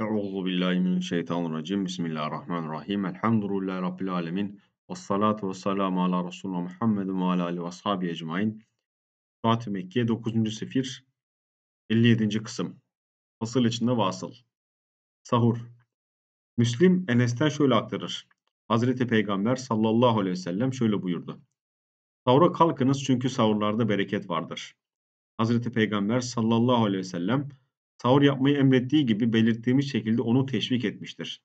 Euzu billahi mineşşeytanirracim. Bismillahirrahmanirrahim. Elhamdülillahi rabbil alamin. Ves salatu ves selamu ala Resulullah Muhammedin ve ala alihi ve ashabi ecmaîn. Fatih Mekke 9. sefir 57. kısım. Fasıl içinde vasıl. Sahur. Müslim Enes'ten şöyle aktarır. Hazreti Peygamber sallallahu aleyhi ve sellem şöyle buyurdu. Sahura kalkınız çünkü sahurlarda bereket vardır. Hazreti Peygamber sallallahu aleyhi ve sellem sahur yapmayı emrettiği gibi belirttiğimiz şekilde onu teşvik etmiştir.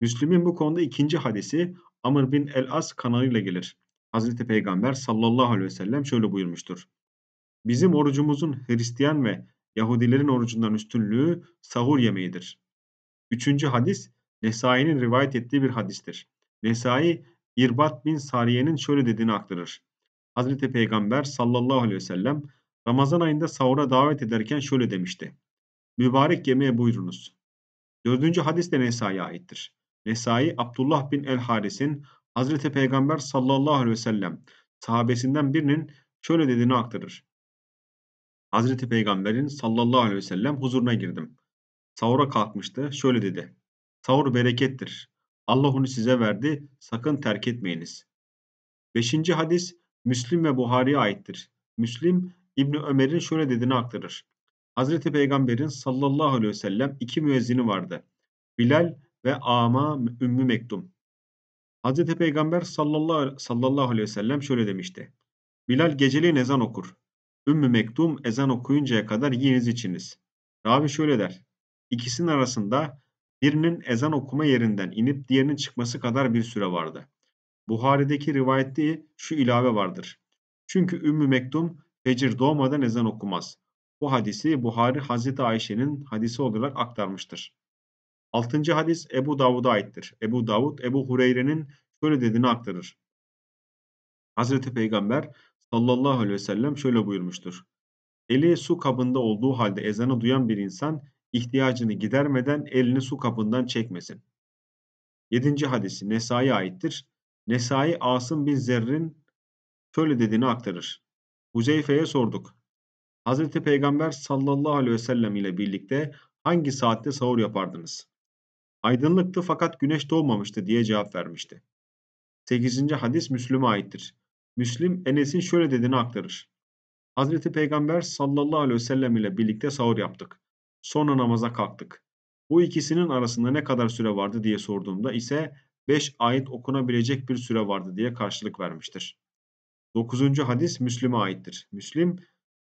Müslüm'ün bu konuda ikinci hadisi Amr bin el-As kanalıyla gelir. Hazreti Peygamber sallallahu aleyhi ve sellem şöyle buyurmuştur. Bizim orucumuzun Hristiyan ve Yahudilerin orucundan üstünlüğü sahur yemeğidir. Üçüncü hadis Nesai'nin rivayet ettiği bir hadistir. Nesai İrbat bin Sariye'nin şöyle dediğini aktarır. Hazreti Peygamber sallallahu aleyhi ve sellem Ramazan ayında sahura davet ederken şöyle demişti mübarek yemeğe buyurunuz. Dördüncü hadis de Nesai'ye aittir. Nesai, Abdullah bin El-Haris'in Hazreti Peygamber sallallahu aleyhi ve sellem sahabesinden birinin şöyle dediğini aktarır. Hazreti Peygamber'in sallallahu aleyhi ve sellem huzuruna girdim. Sahura kalkmıştı, şöyle dedi. Sahur berekettir. Allah onu size verdi, sakın terk etmeyiniz. Beşinci hadis Müslim ve Buhari'ye aittir. Müslim, İbni Ömer'in şöyle dediğini aktarır. Hazreti Peygamber'in sallallahu aleyhi ve sellem iki müezzini vardı. Bilal ve Ama Ümmü Mektum. Hazreti Peygamber sallallahu, sallallahu aleyhi ve sellem şöyle demişti. Bilal geceliğin ezan okur. Ümmü Mektum ezan okuyuncaya kadar yiyiniz içiniz. Ravi şöyle der. İkisinin arasında birinin ezan okuma yerinden inip diğerinin çıkması kadar bir süre vardı. Buhari'deki rivayette şu ilave vardır. Çünkü Ümmü Mektum fecir doğmadan ezan okumaz. Bu hadisi Buhari Hazreti Ayşe'nin hadisi olarak aktarmıştır. Altıncı hadis Ebu Davud'a aittir. Ebu Davud, Ebu Hureyre'nin şöyle dediğini aktarır. Hazreti Peygamber sallallahu aleyhi ve sellem şöyle buyurmuştur. Eli su kabında olduğu halde ezanı duyan bir insan ihtiyacını gidermeden elini su kabından çekmesin. Yedinci hadisi Nesai'ye aittir. Nesai Asım bin Zerr'in şöyle dediğini aktarır. Huzeyfe'ye sorduk. Hazreti Peygamber sallallahu aleyhi ve sellem ile birlikte hangi saatte sahur yapardınız? Aydınlıktı fakat güneş doğmamıştı diye cevap vermişti. 8. hadis Müslüm'e aittir. Müslim Enes'in şöyle dediğini aktarır. Hazreti Peygamber sallallahu aleyhi ve sellem ile birlikte sahur yaptık. Sonra namaza kalktık. Bu ikisinin arasında ne kadar süre vardı diye sorduğumda ise 5 ayet okunabilecek bir süre vardı diye karşılık vermiştir. 9. hadis Müslim'e aittir. Müslim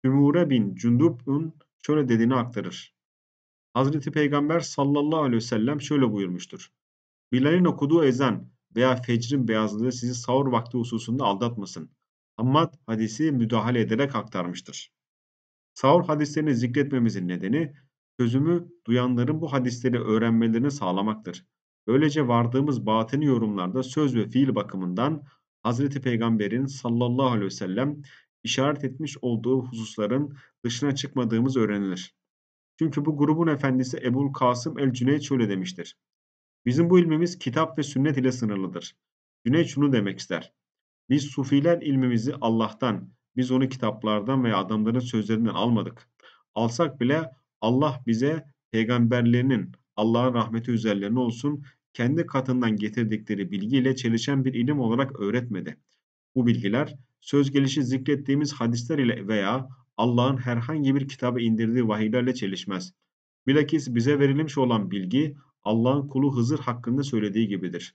Ümure bin Cündub'un şöyle dediğini aktarır. Hazreti Peygamber sallallahu aleyhi ve sellem şöyle buyurmuştur. Bilal'in okuduğu ezan veya fecrin beyazlığı sizi sahur vakti hususunda aldatmasın. Hammad hadisi müdahale ederek aktarmıştır. Sahur hadislerini zikretmemizin nedeni sözümü duyanların bu hadisleri öğrenmelerini sağlamaktır. Böylece vardığımız batini yorumlarda söz ve fiil bakımından Hazreti Peygamber'in sallallahu aleyhi ve sellem işaret etmiş olduğu hususların dışına çıkmadığımız öğrenilir. Çünkü bu grubun efendisi Ebul Kasım el Cüneyt şöyle demiştir. Bizim bu ilmimiz kitap ve sünnet ile sınırlıdır. Cüneyt şunu demek ister. Biz sufiler ilmimizi Allah'tan, biz onu kitaplardan veya adamların sözlerinden almadık. Alsak bile Allah bize peygamberlerinin Allah'ın rahmeti üzerlerine olsun kendi katından getirdikleri bilgiyle çelişen bir ilim olarak öğretmedi. Bu bilgiler söz gelişi zikrettiğimiz hadisler ile veya Allah'ın herhangi bir kitabı indirdiği vahiylerle çelişmez. Bilakis bize verilmiş olan bilgi Allah'ın kulu Hızır hakkında söylediği gibidir.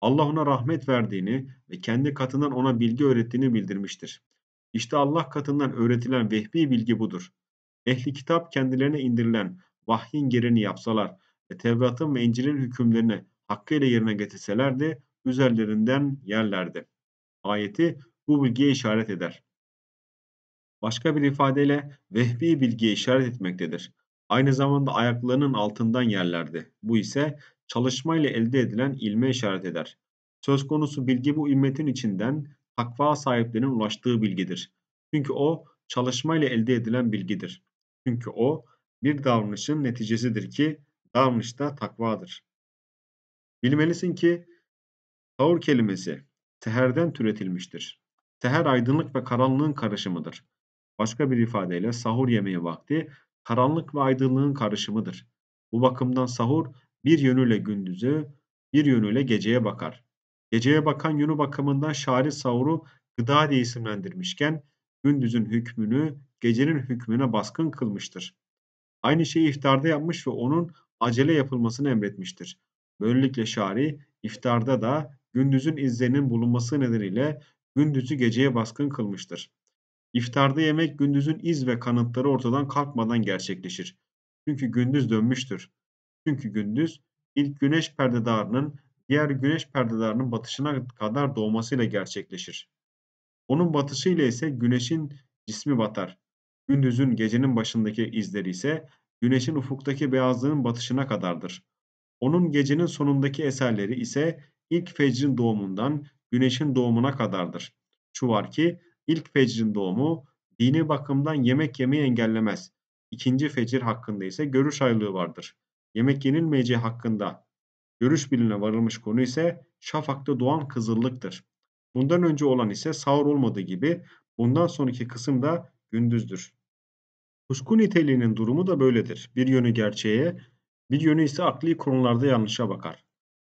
Allah ona rahmet verdiğini ve kendi katından ona bilgi öğrettiğini bildirmiştir. İşte Allah katından öğretilen vehbi bilgi budur. Ehli kitap kendilerine indirilen vahyin gereğini yapsalar ve Tevrat'ın ve İncil'in hükümlerini hakkıyla yerine getirselerdi üzerlerinden yerlerdi. Ayeti bu bilgiye işaret eder. Başka bir ifadeyle vehbi bilgiye işaret etmektedir. Aynı zamanda ayaklarının altından yerlerde. Bu ise çalışmayla elde edilen ilme işaret eder. Söz konusu bilgi bu ümmetin içinden takva sahiplerinin ulaştığı bilgidir. Çünkü o çalışmayla elde edilen bilgidir. Çünkü o bir davranışın neticesidir ki davranış da takvadır. Bilmelisin ki tavır kelimesi seherden türetilmiştir. Seher aydınlık ve karanlığın karışımıdır. Başka bir ifadeyle sahur yemeği vakti karanlık ve aydınlığın karışımıdır. Bu bakımdan sahur bir yönüyle gündüzü, bir yönüyle geceye bakar. Geceye bakan yönü bakımından şari sahuru gıda diye isimlendirmişken gündüzün hükmünü gecenin hükmüne baskın kılmıştır. Aynı şeyi iftarda yapmış ve onun acele yapılmasını emretmiştir. Böylelikle şari iftarda da gündüzün izlerinin bulunması nedeniyle gündüzü geceye baskın kılmıştır. İftarda yemek gündüzün iz ve kanıtları ortadan kalkmadan gerçekleşir. Çünkü gündüz dönmüştür. Çünkü gündüz ilk güneş perdedarının diğer güneş perdedarının batışına kadar doğmasıyla gerçekleşir. Onun batışıyla ise güneşin cismi batar. Gündüzün gecenin başındaki izleri ise güneşin ufuktaki beyazlığının batışına kadardır. Onun gecenin sonundaki eserleri ise ilk fecrin doğumundan güneşin doğumuna kadardır. Şu var ki ilk fecrin doğumu dini bakımdan yemek yemeyi engellemez. İkinci fecir hakkında ise görüş ayrılığı vardır. Yemek yenilmeyeceği hakkında görüş birliğine varılmış konu ise şafakta doğan kızıllıktır. Bundan önce olan ise sahur olmadığı gibi bundan sonraki kısım da gündüzdür. Kusku niteliğinin durumu da böyledir. Bir yönü gerçeğe, bir yönü ise akli konularda yanlışa bakar.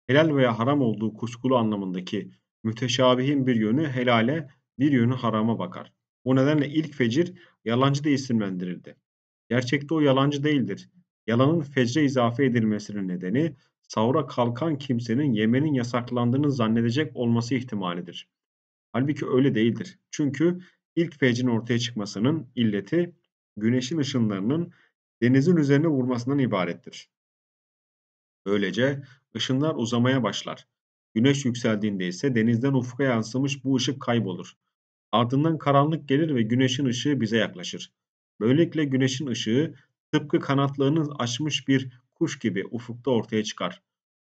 Helal veya haram olduğu kuşkulu anlamındaki müteşabihin bir yönü helale, bir yönü harama bakar. O nedenle ilk fecir yalancı diye isimlendirildi. Gerçekte o yalancı değildir. Yalanın fecre izafe edilmesinin nedeni sahura kalkan kimsenin yemenin yasaklandığını zannedecek olması ihtimalidir. Halbuki öyle değildir. Çünkü ilk fecrin ortaya çıkmasının illeti güneşin ışınlarının denizin üzerine vurmasından ibarettir. Böylece ışınlar uzamaya başlar. Güneş yükseldiğinde ise denizden ufka yansımış bu ışık kaybolur. Ardından karanlık gelir ve güneşin ışığı bize yaklaşır. Böylelikle güneşin ışığı tıpkı kanatlarını açmış bir kuş gibi ufukta ortaya çıkar.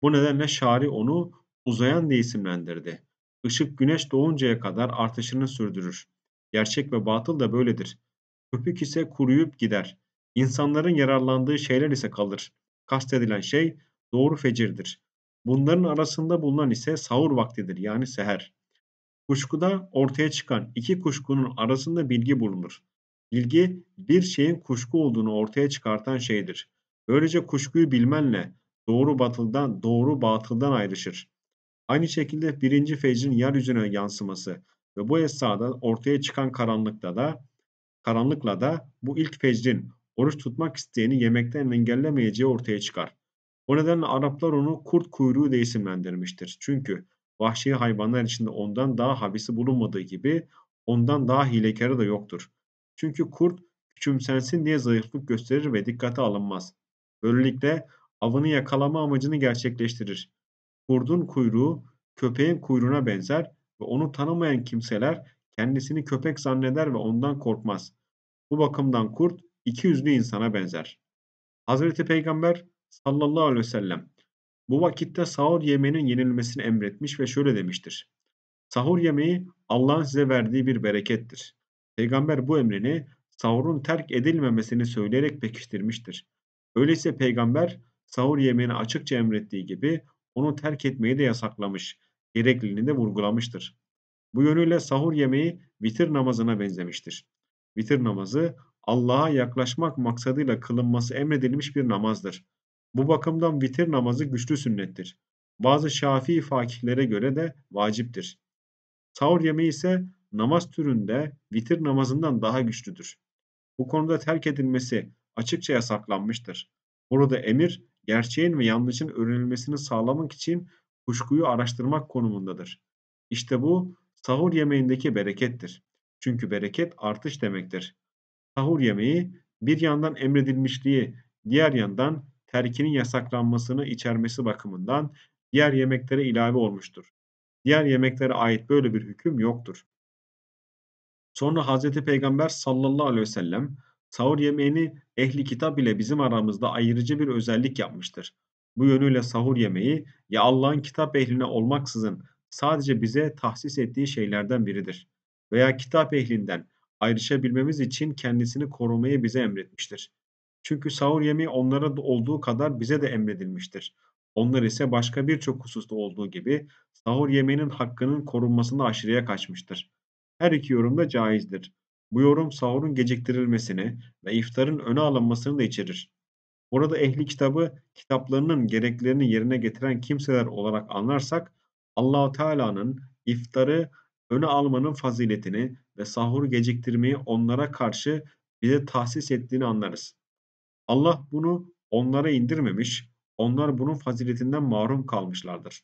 Bu nedenle şari onu uzayan diye isimlendirdi. Işık güneş doğuncaya kadar artışını sürdürür. Gerçek ve batıl da böyledir. Köpük ise kuruyup gider. İnsanların yararlandığı şeyler ise kalır. Kastedilen şey doğru fecirdir. Bunların arasında bulunan ise sahur vaktidir yani seher. Kuşkuda ortaya çıkan iki kuşkunun arasında bilgi bulunur. Bilgi bir şeyin kuşku olduğunu ortaya çıkartan şeydir. Böylece kuşkuyu bilmenle doğru batıldan doğru batıldan ayrışır. Aynı şekilde birinci fecrin yeryüzüne yansıması ve bu esnada ortaya çıkan karanlıkta da karanlıkla da bu ilk fecrin oruç tutmak isteyeni yemekten engellemeyeceği ortaya çıkar. O nedenle Araplar onu kurt kuyruğu diye isimlendirmiştir. Çünkü vahşi hayvanlar içinde ondan daha habisi bulunmadığı gibi ondan daha hilekarı da yoktur. Çünkü kurt küçümsensin diye zayıflık gösterir ve dikkate alınmaz. Böylelikle avını yakalama amacını gerçekleştirir. Kurdun kuyruğu köpeğin kuyruğuna benzer ve onu tanımayan kimseler kendisini köpek zanneder ve ondan korkmaz. Bu bakımdan kurt iki yüzlü insana benzer. Hazreti Peygamber sallallahu aleyhi ve sellem bu vakitte sahur yemeğinin yenilmesini emretmiş ve şöyle demiştir. Sahur yemeği Allah'ın size verdiği bir berekettir. Peygamber bu emrini sahurun terk edilmemesini söyleyerek pekiştirmiştir. Öyleyse peygamber sahur yemeğini açıkça emrettiği gibi onu terk etmeyi de yasaklamış, gerekliliğini de vurgulamıştır. Bu yönüyle sahur yemeği vitir namazına benzemiştir. Vitir namazı Allah'a yaklaşmak maksadıyla kılınması emredilmiş bir namazdır. Bu bakımdan vitir namazı güçlü sünnettir. Bazı Şafii fakihlere göre de vaciptir. Sahur yemeği ise namaz türünde vitir namazından daha güçlüdür. Bu konuda terk edilmesi açıkça yasaklanmıştır. Burada emir gerçeğin ve yanlışın öğrenilmesini sağlamak için kuşkuyu araştırmak konumundadır. İşte bu sahur yemeğindeki berekettir. Çünkü bereket artış demektir. Sahur yemeği bir yandan emredilmişliği, diğer yandan terkinin yasaklanmasını içermesi bakımından diğer yemeklere ilave olmuştur. Diğer yemeklere ait böyle bir hüküm yoktur. Sonra Hz. Peygamber sallallahu aleyhi ve sellem sahur yemeğini ehli kitap ile bizim aramızda ayırıcı bir özellik yapmıştır. Bu yönüyle sahur yemeği ya Allah'ın kitap ehline olmaksızın sadece bize tahsis ettiği şeylerden biridir. Veya kitap ehlinden ayrışabilmemiz için kendisini korumayı bize emretmiştir. Çünkü sahur yemeği onlara da olduğu kadar bize de emredilmiştir. Onlar ise başka birçok hususta olduğu gibi sahur yemeğinin hakkının korunmasında aşırıya kaçmıştır. Her iki yorum da caizdir. Bu yorum sahurun geciktirilmesini ve iftarın öne alınmasını da içerir. Burada ehli kitabı kitaplarının gereklerini yerine getiren kimseler olarak anlarsak Allahu Teala'nın iftarı öne almanın faziletini ve sahur geciktirmeyi onlara karşı bize tahsis ettiğini anlarız. Allah bunu onlara indirmemiş, onlar bunun faziletinden mahrum kalmışlardır.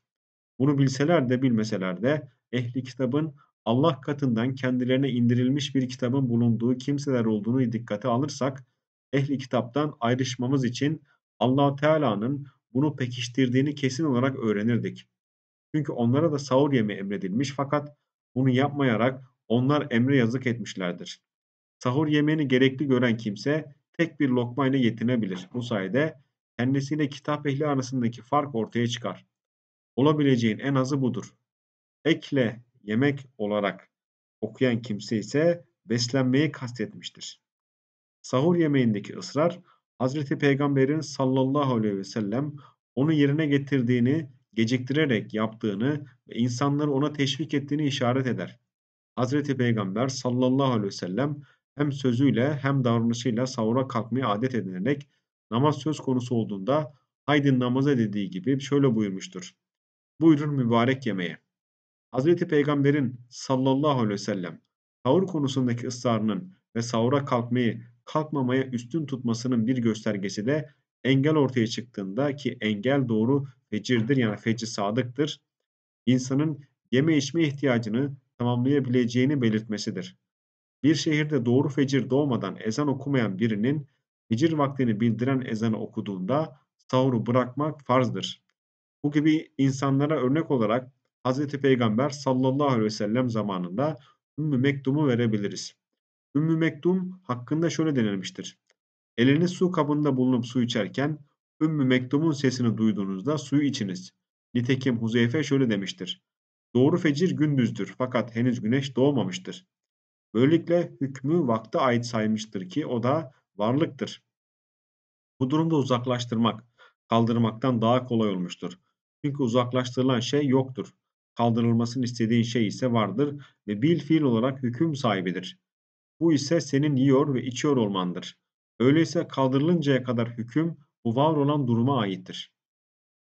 Bunu bilseler de bilmeseler de ehli kitabın Allah katından kendilerine indirilmiş bir kitabın bulunduğu kimseler olduğunu dikkate alırsak, ehli kitaptan ayrışmamız için allah Teala'nın bunu pekiştirdiğini kesin olarak öğrenirdik. Çünkü onlara da sahur yeme emredilmiş fakat bunu yapmayarak onlar emre yazık etmişlerdir. Sahur yemeni gerekli gören kimse tek bir lokmayla yetinebilir. Bu sayede kendisiyle kitap ehli arasındaki fark ortaya çıkar. Olabileceğin en azı budur. Ekle yemek olarak okuyan kimse ise beslenmeyi kastetmiştir. Sahur yemeğindeki ısrar Hazreti Peygamber'in sallallahu aleyhi ve sellem onu yerine getirdiğini, geciktirerek yaptığını ve insanları ona teşvik ettiğini işaret eder. Hazreti Peygamber sallallahu aleyhi ve sellem hem sözüyle hem davranışıyla sahura kalkmaya adet edinerek namaz söz konusu olduğunda haydin namaza dediği gibi şöyle buyurmuştur. Buyurun mübarek yemeğe. Hz. Peygamber'in sallallahu aleyhi ve sellem sahur konusundaki ısrarının ve sahura kalkmayı kalkmamaya üstün tutmasının bir göstergesi de engel ortaya çıktığında ki engel doğru fecirdir yani feci sadıktır. İnsanın yeme içme ihtiyacını tamamlayabileceğini belirtmesidir. Bir şehirde doğru fecir doğmadan ezan okumayan birinin fecir vaktini bildiren ezanı okuduğunda sahuru bırakmak farzdır. Bu gibi insanlara örnek olarak Hz. Peygamber sallallahu aleyhi ve sellem zamanında Ümmü Mektum'u verebiliriz. Ümmü Mektum hakkında şöyle denilmiştir. Elini su kabında bulunup su içerken Ümmü Mektum'un sesini duyduğunuzda suyu içiniz. Nitekim Huzeyfe şöyle demiştir. Doğru fecir gündüzdür fakat henüz güneş doğmamıştır. Böylelikle hükmü vakte ait saymıştır ki o da varlıktır. Bu durumda uzaklaştırmak, kaldırmaktan daha kolay olmuştur. Çünkü uzaklaştırılan şey yoktur. Kaldırılmasını istediğin şey ise vardır ve bil fiil olarak hüküm sahibidir. Bu ise senin yiyor ve içiyor olmandır. Öyleyse kaldırılıncaya kadar hüküm bu var olan duruma aittir.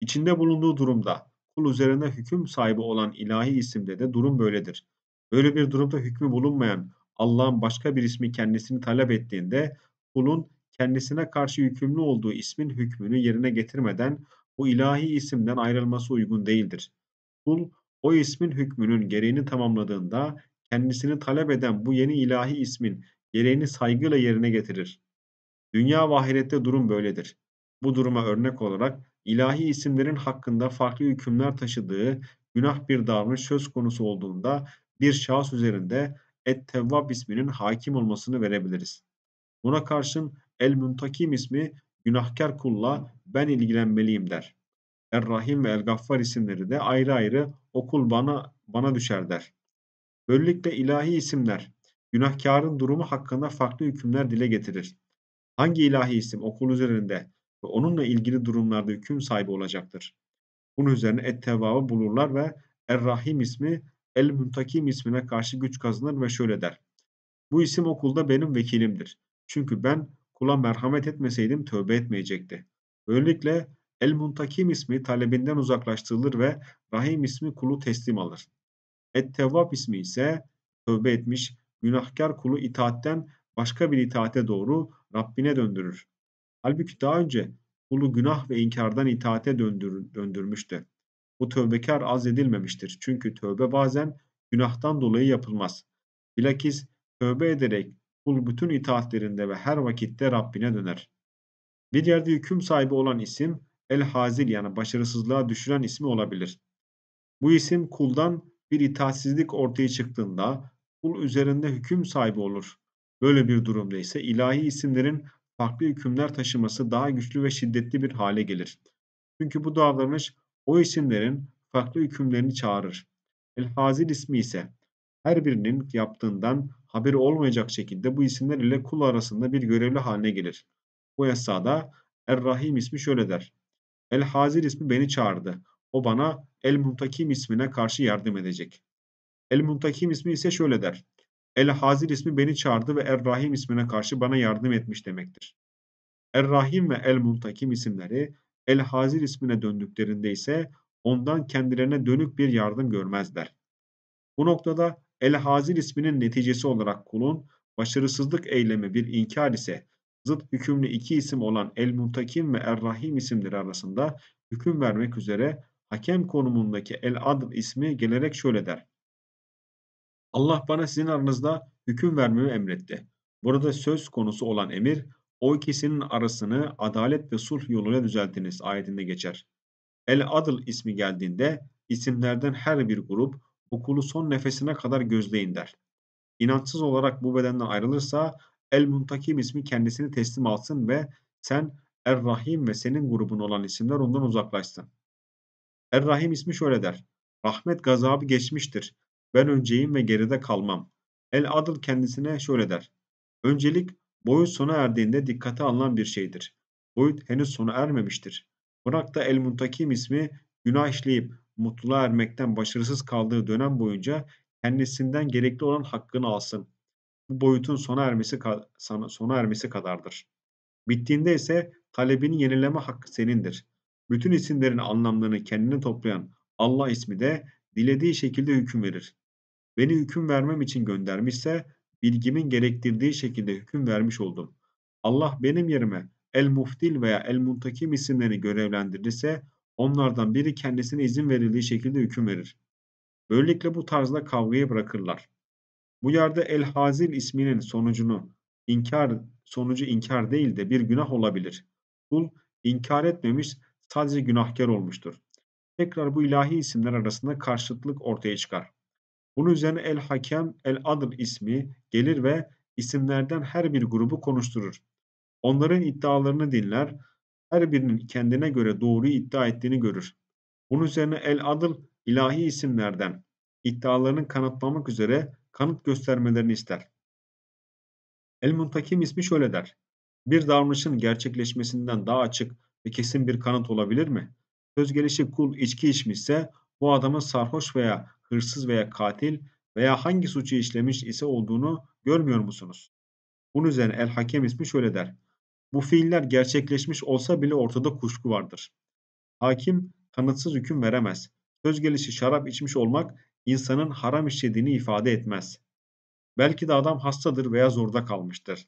İçinde bulunduğu durumda kul üzerine hüküm sahibi olan ilahi isimde de durum böyledir. Böyle bir durumda hükmü bulunmayan Allah'ın başka bir ismi kendisini talep ettiğinde kulun kendisine karşı yükümlü olduğu ismin hükmünü yerine getirmeden bu ilahi isimden ayrılması uygun değildir. Kul o ismin hükmünün gereğini tamamladığında kendisini talep eden bu yeni ilahi ismin gereğini saygıyla yerine getirir. Dünya ve durum böyledir. Bu duruma örnek olarak ilahi isimlerin hakkında farklı hükümler taşıdığı günah bir davranış söz konusu olduğunda bir şahıs üzerinde Et-Tevvab isminin hakim olmasını verebiliriz. Buna karşın El-Muntakim ismi günahkar kulla ben ilgilenmeliyim der. Er-Rahim ve El-Gaffar isimleri de ayrı ayrı okul bana, bana düşer der. Böylelikle ilahi isimler günahkarın durumu hakkında farklı hükümler dile getirir. Hangi ilahi isim okul üzerinde ve onunla ilgili durumlarda hüküm sahibi olacaktır? Bunun üzerine et bulurlar ve Er-Rahim ismi El Muntakim ismine karşı güç kazanır ve şöyle der. Bu isim okulda benim vekilimdir. Çünkü ben kula merhamet etmeseydim tövbe etmeyecekti. Böylelikle El Muntakim ismi talebinden uzaklaştırılır ve Rahim ismi kulu teslim alır. Et Tevvab ismi ise tövbe etmiş, günahkar kulu itaatten başka bir itaate doğru Rabbine döndürür. Halbuki daha önce kulu günah ve inkardan itaate döndür, döndürmüştü bu tövbekar az edilmemiştir Çünkü tövbe bazen günahtan dolayı yapılmaz. Bilakis tövbe ederek kul bütün itaatlerinde ve her vakitte Rabbine döner. Bir yerde hüküm sahibi olan isim el-hazil yani başarısızlığa düşüren ismi olabilir. Bu isim kuldan bir itaatsizlik ortaya çıktığında kul üzerinde hüküm sahibi olur. Böyle bir durumda ise ilahi isimlerin farklı hükümler taşıması daha güçlü ve şiddetli bir hale gelir. Çünkü bu davranış o isimlerin farklı hükümlerini çağırır. El-Hazir ismi ise her birinin yaptığından haberi olmayacak şekilde bu isimler ile kul arasında bir görevli haline gelir. Bu esnada Er-Rahim ismi şöyle der. El-Hazir ismi beni çağırdı. O bana El-Muntakim ismine karşı yardım edecek. El-Muntakim ismi ise şöyle der. El-Hazir ismi beni çağırdı ve Er-Rahim ismine karşı bana yardım etmiş demektir. Er-Rahim ve El-Muntakim isimleri El-Hazir ismine döndüklerinde ise ondan kendilerine dönük bir yardım görmezler. Bu noktada El-Hazir isminin neticesi olarak kulun başarısızlık eylemi bir inkar ise zıt hükümlü iki isim olan El-Muntakim ve Er-Rahim isimleri arasında hüküm vermek üzere hakem konumundaki El-Adl ismi gelerek şöyle der. Allah bana sizin aranızda hüküm vermemi emretti. Burada söz konusu olan emir o ikisinin arasını adalet ve sulh yoluyla düzeltiniz ayetinde geçer. El-Adıl ismi geldiğinde isimlerden her bir grup okulu son nefesine kadar gözleyin der. İnançsız olarak bu bedenden ayrılırsa El-Muntakim ismi kendisini teslim alsın ve sen Er-Rahim ve senin grubun olan isimler ondan uzaklaşsın. Er-Rahim ismi şöyle der. Rahmet gazabı geçmiştir. Ben önceyim ve geride kalmam. El-Adıl kendisine şöyle der. Öncelik Boyut sona erdiğinde dikkate alınan bir şeydir. Boyut henüz sona ermemiştir. Burak da El-Muntakim ismi günah işleyip mutluluğa ermekten başarısız kaldığı dönem boyunca kendisinden gerekli olan hakkını alsın. Bu boyutun sona ermesi, sona ermesi kadardır. Bittiğinde ise talebini yenileme hakkı senindir. Bütün isimlerin anlamlarını kendine toplayan Allah ismi de dilediği şekilde hüküm verir. Beni hüküm vermem için göndermişse bilgimin gerektirdiği şekilde hüküm vermiş oldum. Allah benim yerime El Muftil veya El Muntakim isimlerini görevlendirirse onlardan biri kendisine izin verildiği şekilde hüküm verir. Böylelikle bu tarzda kavgayı bırakırlar. Bu yerde El Hazil isminin sonucunu inkar sonucu inkar değil de bir günah olabilir. Kul inkar etmemiş sadece günahkar olmuştur. Tekrar bu ilahi isimler arasında karşıtlık ortaya çıkar. Bunun üzerine El Hakem, El Adl ismi gelir ve isimlerden her bir grubu konuşturur. Onların iddialarını dinler, her birinin kendine göre doğruyu iddia ettiğini görür. Bunun üzerine El Adl ilahi isimlerden iddialarını kanıtlamak üzere kanıt göstermelerini ister. El Muntakim ismi şöyle der. Bir davranışın gerçekleşmesinden daha açık ve kesin bir kanıt olabilir mi? Söz gelişi kul içki içmişse bu adamın sarhoş veya hırsız veya katil veya hangi suçu işlemiş ise olduğunu görmüyor musunuz? Bunun üzerine El Hakem ismi şöyle der. Bu fiiller gerçekleşmiş olsa bile ortada kuşku vardır. Hakim kanıtsız hüküm veremez. Söz gelişi şarap içmiş olmak insanın haram işlediğini ifade etmez. Belki de adam hastadır veya zorda kalmıştır.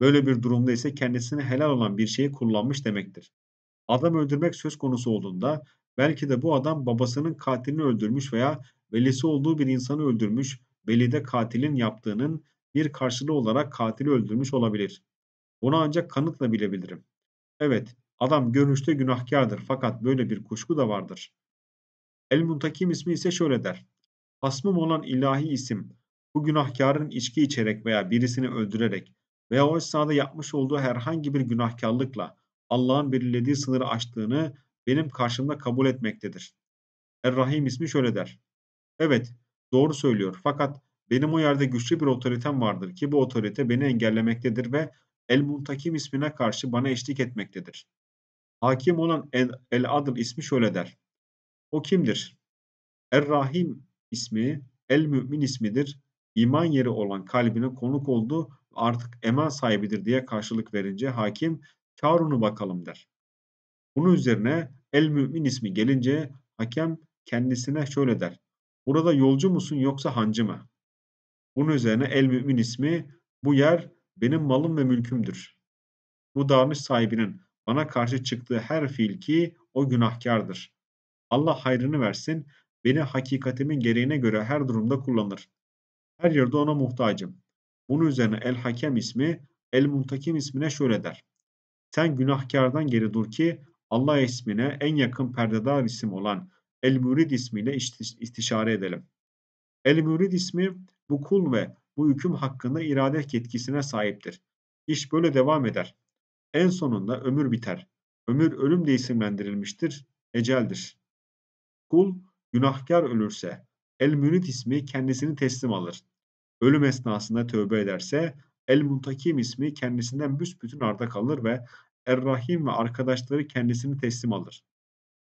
Böyle bir durumda ise kendisine helal olan bir şeyi kullanmış demektir. Adam öldürmek söz konusu olduğunda belki de bu adam babasının katilini öldürmüş veya velisi olduğu bir insanı öldürmüş, veli de katilin yaptığının bir karşılığı olarak katili öldürmüş olabilir. Bunu ancak kanıtla bilebilirim. Evet, adam görünüşte günahkardır fakat böyle bir kuşku da vardır. El-Muntakim ismi ise şöyle der. Hasmım olan ilahi isim, bu günahkarın içki içerek veya birisini öldürerek veya o esnada yapmış olduğu herhangi bir günahkarlıkla Allah'ın belirlediği sınırı aştığını benim karşımda kabul etmektedir. Er-Rahim ismi şöyle der. Evet, doğru söylüyor. Fakat benim o yerde güçlü bir otoritem vardır ki bu otorite beni engellemektedir ve El Muntakim ismine karşı bana eşlik etmektedir. Hakim olan El, El Adl ismi şöyle der. O kimdir? Er Rahim ismi El Mümin ismidir. İman yeri olan kalbine konuk oldu artık eman sahibidir diye karşılık verince hakim Karun'u bakalım der. Bunun üzerine El Mümin ismi gelince hakem kendisine şöyle der. Burada yolcu musun yoksa hancı mı? Bunun üzerine el mümin ismi bu yer benim malım ve mülkümdür. Bu davranış sahibinin bana karşı çıktığı her fiil ki o günahkardır. Allah hayrını versin, beni hakikatimin gereğine göre her durumda kullanır. Her yerde ona muhtacım. Bunun üzerine El Hakem ismi El Muntakim ismine şöyle der. Sen günahkardan geri dur ki Allah ismine en yakın perdedar isim olan El-Mürid ismiyle istişare edelim. El-Mürid ismi bu kul ve bu hüküm hakkında irade yetkisine sahiptir. İş böyle devam eder. En sonunda ömür biter. Ömür ölüm de isimlendirilmiştir, eceldir. Kul günahkar ölürse El-Mürid ismi kendisini teslim alır. Ölüm esnasında tövbe ederse El-Muntakim ismi kendisinden büsbütün arda kalır ve Er-Rahim ve arkadaşları kendisini teslim alır.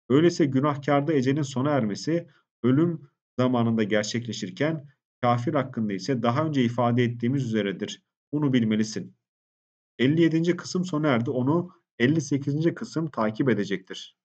Öyleyse günahkarda ecenin sona ermesi ölüm zamanında gerçekleşirken kafir hakkında ise daha önce ifade ettiğimiz üzeredir. Bunu bilmelisin. 57. kısım sona erdi. Onu 58. kısım takip edecektir.